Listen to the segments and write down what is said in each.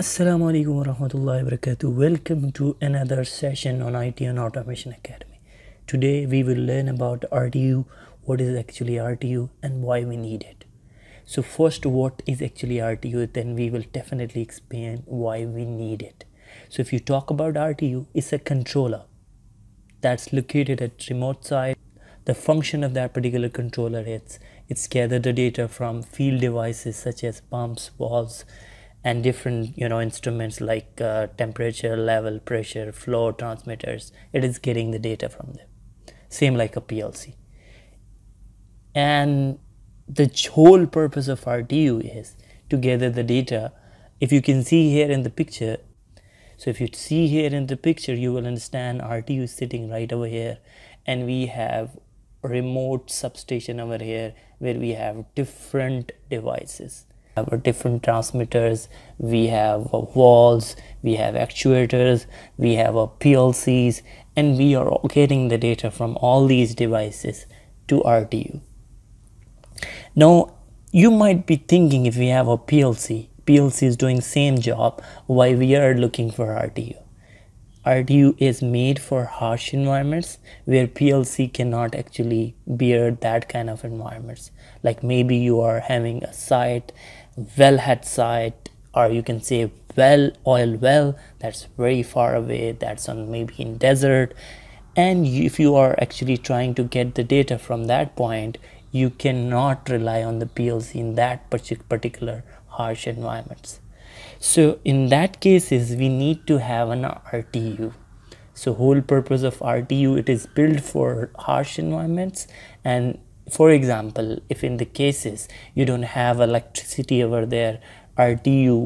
Assalamu alaikum warahmatullahi wabarakatuh. Welcome to another session on IT and Automation Academy. Today we will learn about RTU, what is actually RTU and why we need it. So first what is actually RTU then we will definitely explain why we need it. So if you talk about RTU, it's a controller that's located at remote site. The function of that particular controller is it's gather the data from field devices such as pumps, valves, and different you know instruments like uh, temperature level pressure flow transmitters it is getting the data from them same like a plc and the whole purpose of RTU is to gather the data if you can see here in the picture so if you see here in the picture you will understand RTU is sitting right over here and we have remote substation over here where we have different devices our different transmitters we have walls we have actuators we have plcs and we are getting the data from all these devices to rtu now you might be thinking if we have a plc plc is doing same job why we are looking for rtu RDU is made for harsh environments where PLC cannot actually bear that kind of environments. Like maybe you are having a site wellhead site or you can say well oil well that's very far away that's on maybe in desert and if you are actually trying to get the data from that point you cannot rely on the PLC in that particular harsh environments so in that cases we need to have an RTU so whole purpose of RTU it is built for harsh environments and for example if in the cases you don't have electricity over there rtu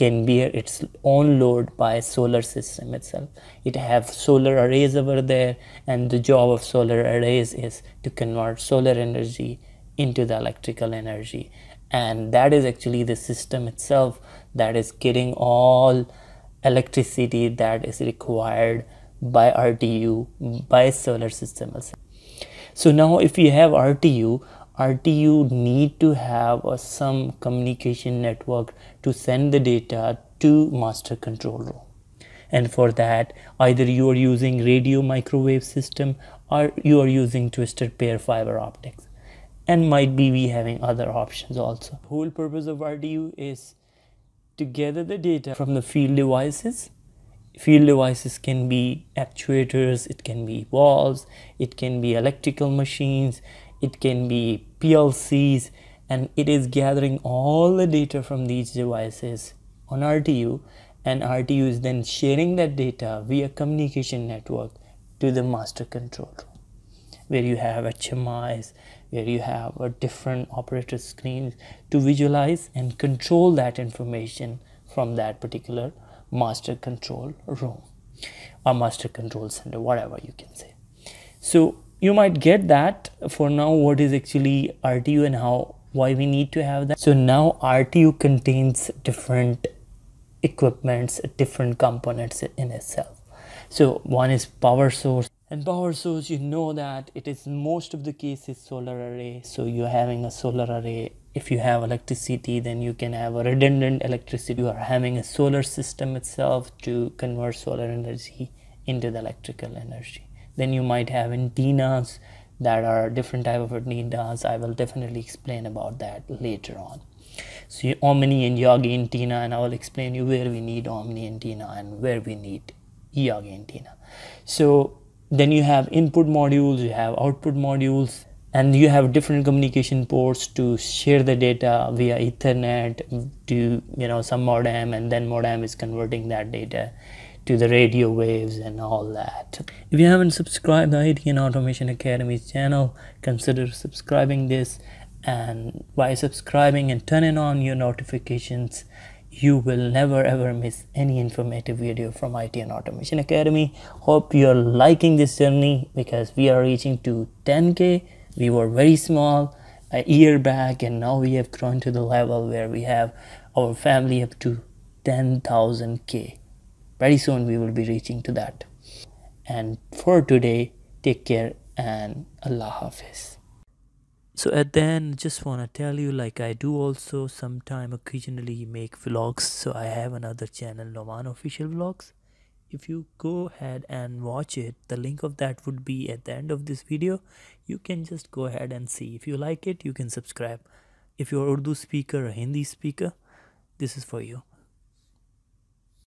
can bear its own load by solar system itself it have solar arrays over there and the job of solar arrays is to convert solar energy into the electrical energy and that is actually the system itself that is getting all electricity that is required by rtu by solar system itself so now if you have RTU RTU need to have some communication network to send the data to master control room and for that either you are using radio microwave system or you are using twisted pair fiber optics and might be we having other options also whole purpose of RDU is to gather the data from the field devices field devices can be actuators it can be valves it can be electrical machines it can be plcs and it is gathering all the data from these devices on rtu and rtu is then sharing that data via communication network to the master control room where you have hmis where you have a different operator screens to visualize and control that information from that particular master control room or master control center whatever you can say so you might get that for now what is actually RTU and how why we need to have that so now RTU contains different equipments different components in itself so one is power source and power source you know that it is most of the cases solar array so you're having a solar array if you have electricity then you can have a redundant electricity you are having a solar system itself to convert solar energy into the electrical energy then you might have antennas that are different type of antennas i will definitely explain about that later on so omni and yagi antenna and i will explain you where we need omni antenna and where we need yagi antenna so then you have input modules you have output modules and you have different communication ports to share the data via ethernet to you know some modem and then modem is converting that data to the radio waves and all that if you haven't subscribed the ITN Automation Academy's channel consider subscribing this and by subscribing and turning on your notifications you will never ever miss any informative video from IT and Automation Academy. Hope you're liking this journey because we are reaching to 10k. We were very small a year back and now we have grown to the level where we have our family up to 10,000k. Very soon we will be reaching to that. And for today, take care and Allah Hafiz so at uh, the end just want to tell you like i do also sometime occasionally make vlogs so i have another channel noman official vlogs if you go ahead and watch it the link of that would be at the end of this video you can just go ahead and see if you like it you can subscribe if you're urdu speaker or hindi speaker this is for you